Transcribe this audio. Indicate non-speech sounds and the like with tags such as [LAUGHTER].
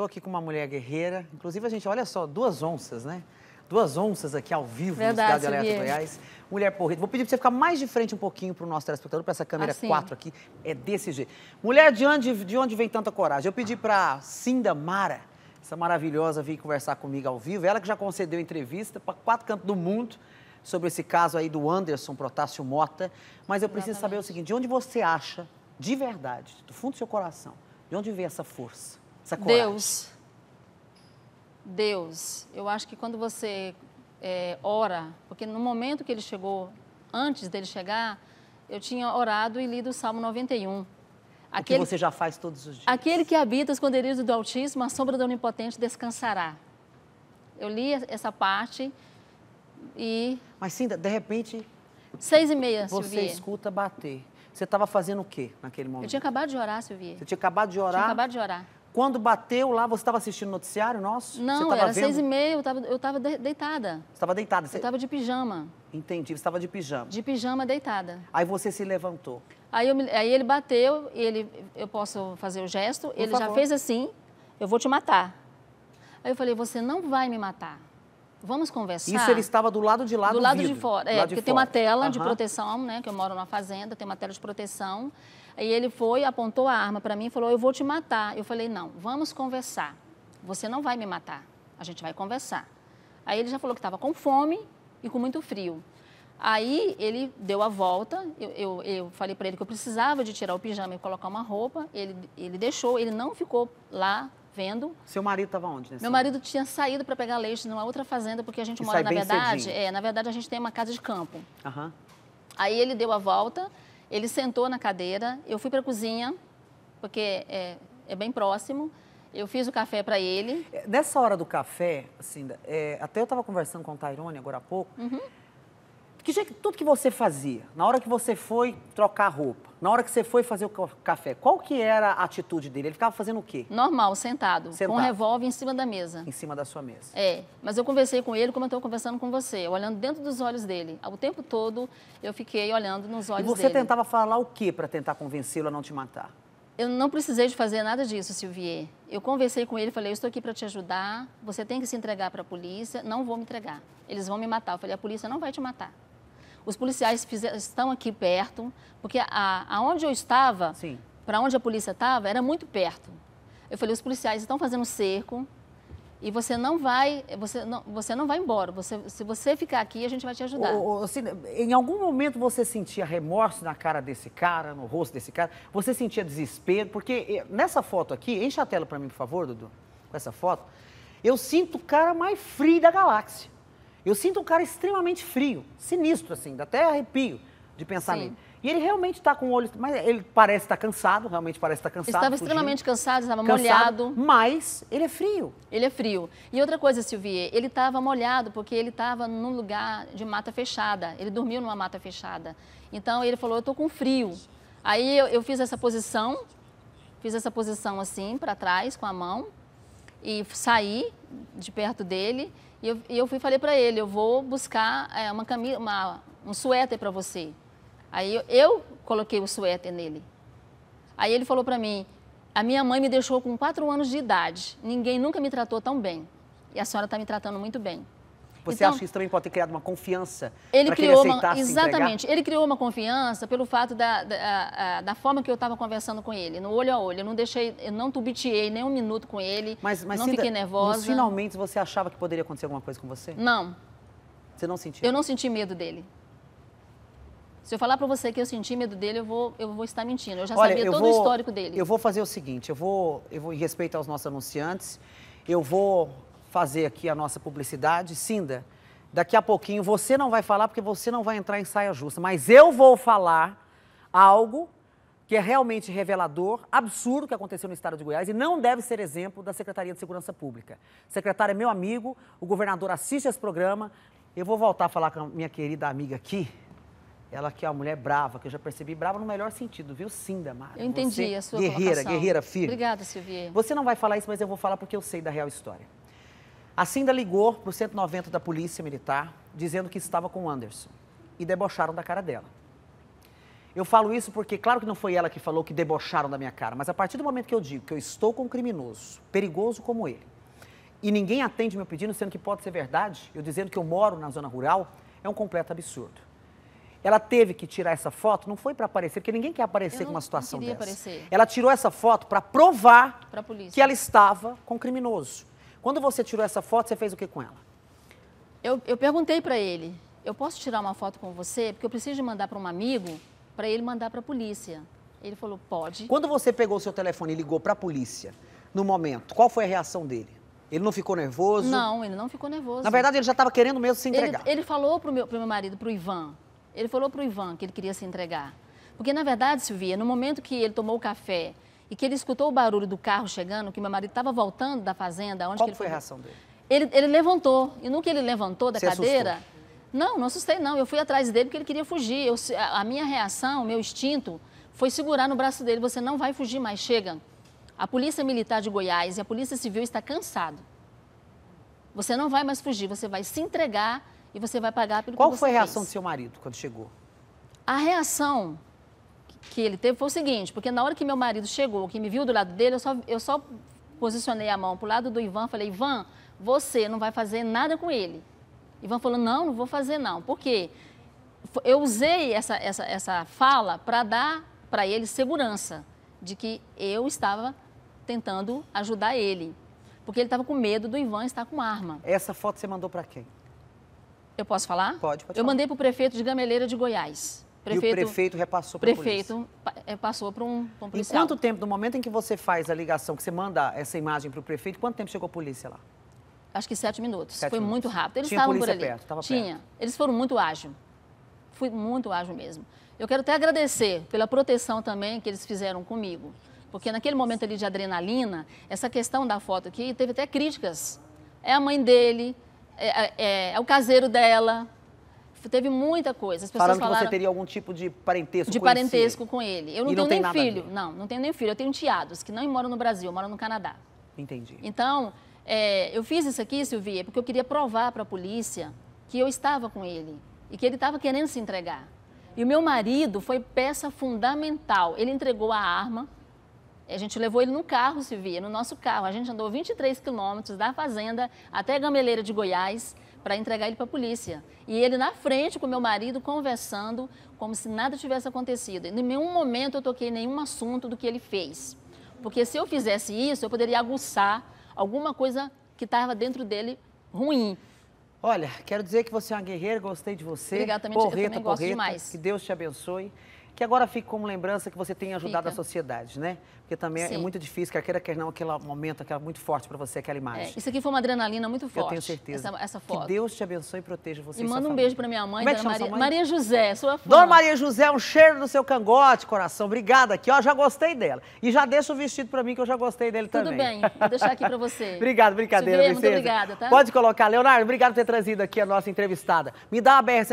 Estou aqui com uma mulher guerreira. Inclusive, a gente, olha só, duas onças, né? Duas onças aqui ao vivo Verdade, no Cidade Alerta Goiás. Mulher porreta. Vou pedir para você ficar mais de frente um pouquinho para o nosso telespectador, para essa câmera assim. Ah, 4 aqui. É desse jeito. Mulher, de onde, de onde vem tanta coragem? Eu pedi para Cinda Mara, essa maravilhosa, vir conversar comigo ao vivo. Ela que já concedeu entrevista para quatro cantos do mundo sobre esse caso aí do Anderson Protássio Mota. Mas eu Exatamente. preciso saber o seguinte, de onde você acha, de verdade, do fundo do seu coração, de onde vem essa força? Essa coragem. Deus, Deus, eu acho que quando você é, ora, porque no momento que ele chegou, antes dele chegar, eu tinha orado e lido o Salmo 91. Aquele, o que você já faz todos os dias. Aquele que habita o esconderijo do Altíssimo, a sombra do Onipotente descansará. Eu li essa parte e... Mas, Cinda, de repente... Seis e meia, Você Silvia. escuta bater. Você estava fazendo o quê naquele momento? Eu tinha acabado de orar, Silvia. Você tinha acabado de orar? Eu tinha acabado de orar. Quando bateu lá, você estava assistindo o noticiário nosso? Não, era vendo? seis e meia, eu estava eu tava deitada. Você estava deitada? Você... Eu estava de pijama. Entendi, você estava de pijama. De pijama, deitada. Aí você se levantou. Aí, eu, aí ele bateu, ele, eu posso fazer o gesto, Por ele favor. já fez assim, eu vou te matar. Aí eu falei, você não vai me matar. Vamos conversar. Isso ele estava do lado de lá do Do lado vidro, de fora, é, porque tem uma tela uhum. de proteção, né? Que eu moro numa fazenda, tem uma tela de proteção. Aí ele foi, apontou a arma para mim e falou: Eu vou te matar. Eu falei: Não, vamos conversar. Você não vai me matar. A gente vai conversar. Aí ele já falou que estava com fome e com muito frio. Aí ele deu a volta, eu, eu, eu falei para ele que eu precisava de tirar o pijama e colocar uma roupa, ele, ele deixou, ele não ficou lá vendo. Seu marido estava onde? Meu marido momento? tinha saído para pegar leite numa outra fazenda, porque a gente e mora, na verdade, é, na verdade, a gente tem uma casa de campo. Uhum. Aí ele deu a volta, ele sentou na cadeira, eu fui para a cozinha, porque é, é bem próximo. Eu fiz o café para ele. É, nessa hora do café, assim, é, até eu estava conversando com o Tairone agora há pouco. Uhum que jeito, tudo que você fazia, na hora que você foi trocar roupa, na hora que você foi fazer o café, qual que era a atitude dele? Ele ficava fazendo o quê? Normal, sentado, sentado. com um revólver em cima da mesa. Em cima da sua mesa. É, mas eu conversei com ele como eu estou conversando com você, olhando dentro dos olhos dele. O tempo todo eu fiquei olhando nos olhos dele. E você dele. tentava falar o quê para tentar convencê-lo a não te matar? Eu não precisei de fazer nada disso, Silvier. Eu conversei com ele, falei, eu estou aqui para te ajudar, você tem que se entregar para a polícia, não vou me entregar. Eles vão me matar. Eu falei, a polícia não vai te matar. Os policiais fizeram, estão aqui perto, porque a, aonde eu estava, para onde a polícia estava, era muito perto. Eu falei, os policiais estão fazendo cerco e você não vai, você não, você não vai embora. Você, se você ficar aqui, a gente vai te ajudar. assim, em algum momento você sentia remorso na cara desse cara, no rosto desse cara? Você sentia desespero? Porque nessa foto aqui, enche a tela para mim, por favor, Dudu, com essa foto. Eu sinto o cara mais frio da galáxia. Eu sinto um cara extremamente frio, sinistro, assim, dá até arrepio de pensar Sim. nele. E ele realmente está com o olho. Mas ele parece estar tá cansado, realmente parece estar tá cansado. Estava extremamente cansado, estava molhado. Mas ele é frio. Ele é frio. E outra coisa, Silvia, ele estava molhado porque ele estava num lugar de mata fechada. Ele dormiu numa mata fechada. Então ele falou: Eu estou com frio. Aí eu, eu fiz essa posição, fiz essa posição assim, para trás, com a mão, e saí de perto dele e eu, e eu fui falei para ele, eu vou buscar é, uma camisa, uma, um suéter para você. Aí eu, eu, coloquei o suéter nele. Aí ele falou para mim, a minha mãe me deixou com quatro anos de idade, ninguém nunca me tratou tão bem e a senhora está me tratando muito bem. Você então, acha que isso também pode ter criado uma confiança ele criou ele uma, Exatamente. Ele criou uma confiança pelo fato da, da, da forma que eu estava conversando com ele, no olho a olho. Eu não deixei, eu não tubiteei nem um minuto com ele, mas, mas não Cida, fiquei nervosa. finalmente você achava que poderia acontecer alguma coisa com você? Não. Você não sentiu? Eu não senti medo dele. Se eu falar para você que eu senti medo dele, eu vou, eu vou estar mentindo. Eu já Olha, sabia eu todo vou, o histórico dele. Eu vou fazer o seguinte, eu vou, eu vou em respeito aos nossos anunciantes, eu vou fazer aqui a nossa publicidade. Cinda, daqui a pouquinho você não vai falar porque você não vai entrar em saia justa, mas eu vou falar algo que é realmente revelador, absurdo que aconteceu no estado de Goiás e não deve ser exemplo da Secretaria de Segurança Pública. O secretário é meu amigo, o governador assiste esse programa. Eu vou voltar a falar com a minha querida amiga aqui, ela que é uma mulher brava, que eu já percebi brava no melhor sentido, viu, Cinda, Mara? Eu entendi Você, a sua Guerreira, colocação. guerreira filho. Obrigada, Silvia. Você não vai falar isso, mas eu vou falar porque eu sei da real história. A assim Cinda ligou para o 190 da Polícia Militar, dizendo que estava com o Anderson. E debocharam da cara dela. Eu falo isso porque, claro que não foi ela que falou que debocharam da minha cara, mas a partir do momento que eu digo que eu estou com um criminoso, perigoso como ele, e ninguém atende meu pedido, sendo que pode ser verdade, eu dizendo que eu moro na zona rural, é um completo absurdo. Ela teve que tirar essa foto, não foi para aparecer, porque ninguém quer aparecer com uma situação dessa. Aparecer. Ela tirou essa foto para provar que ela estava com um criminoso. Quando você tirou essa foto, você fez o que com ela? Eu, eu perguntei para ele, eu posso tirar uma foto com você? Porque eu preciso mandar para um amigo, para ele mandar para a polícia. Ele falou, pode. Quando você pegou o seu telefone e ligou para a polícia, no momento, qual foi a reação dele? Ele não ficou nervoso? Não, ele não ficou nervoso. Na verdade, ele já estava querendo mesmo se entregar. Ele, ele falou para o meu, meu marido, para o Ivan, ele falou para o Ivan que ele queria se entregar. Porque, na verdade, Silvia, no momento que ele tomou o café e que ele escutou o barulho do carro chegando, que meu marido estava voltando da fazenda. Onde Qual que ele foi a reação dele? Ele, ele, levantou. E no que ele levantou da Você cadeira. Assustou. Não, não assustei, não. Eu fui atrás dele porque ele queria fugir. Eu, a minha reação, meu instinto, foi segurar no braço dele. Você não vai fugir mais, chega. A Polícia Militar de Goiás e a Polícia Civil está cansado. Você não vai mais fugir, você vai se entregar e você vai pagar pelo Qual que você Qual foi a reação fez. do seu marido quando chegou? A reação que ele teve foi o seguinte, porque na hora que meu marido chegou, que me viu do lado dele, eu só, eu só posicionei a mão para o lado do Ivan, falei, Ivan, você não vai fazer nada com ele. Ivan falou, não, não vou fazer não. Por quê? Eu usei essa, essa, essa fala para dar para ele segurança de que eu estava tentando ajudar ele. Porque ele estava com medo do Ivan estar com arma. Essa foto você mandou para quem? Eu posso falar? Pode, pode Eu falar. mandei para o prefeito de Gameleira de Goiás. Prefeito, e o prefeito repassou para o prefeito é, passou para um, um policial. Em quanto tempo, do momento em que você faz a ligação, que você manda essa imagem para o prefeito, quanto tempo chegou a polícia lá? Acho que sete minutos. Sete Foi minutos. muito rápido. Eles Tinha estavam por ali. Perto, tava Tinha. Perto. Eles foram muito ágil. Fui muito ágil mesmo. Eu quero até agradecer pela proteção também que eles fizeram comigo. Porque naquele momento ali de adrenalina, essa questão da foto aqui, teve até críticas. É a mãe dele, é, é, é o caseiro dela, teve muita coisa. As pessoas Falando que falaram... você teria algum tipo de parentesco De parentesco com ele. Eu não e tenho não nem filho. Não, não tenho nem filho. Eu tenho tiados que não moram no Brasil, moram no Canadá. Entendi. Então, é, eu fiz isso aqui, Silvia, porque eu queria provar para a polícia que eu estava com ele e que ele estava querendo se entregar. E o meu marido foi peça fundamental. Ele entregou a arma, a gente levou ele no carro, Silvia, no nosso carro. A gente andou 23 quilômetros da fazenda até a Gameleira de Goiás para entregar ele para a polícia. E ele na frente com meu marido conversando como se nada tivesse acontecido. Em nenhum momento eu toquei nenhum assunto do que ele fez. Porque se eu fizesse isso, eu poderia aguçar alguma coisa que estava dentro dele ruim. Olha, quero dizer que você é uma guerreira, gostei de você. Obrigada, também, porreta, eu também gosto porreta, demais. Que Deus te abençoe que agora fica como lembrança que você tem ajudado Fica. a sociedade, né? Porque também é Sim. é muito difícil, quer queira, quer não, aquele momento, aquela muito forte para você, aquela é, imagem. É, isso aqui foi uma adrenalina muito forte. Eu tenho certeza. Essa, essa foto. Que Deus te abençoe e proteja você. E, manda um beijo para minha mãe, Como é que Maria, mãe? Maria José, sua fã. Dona Maria José, um cheiro no seu cangote, coração. Obrigada aqui, ó, já gostei dela. E já deixa o vestido para mim que eu já gostei dele Tudo também. Tudo bem, vou deixar aqui para você. [LAUGHS] obrigado, brincadeira, ver, Muito obrigada, tá? Pode colocar. Leonardo, obrigado por ter trazido aqui a nossa entrevistada. Me dá a BR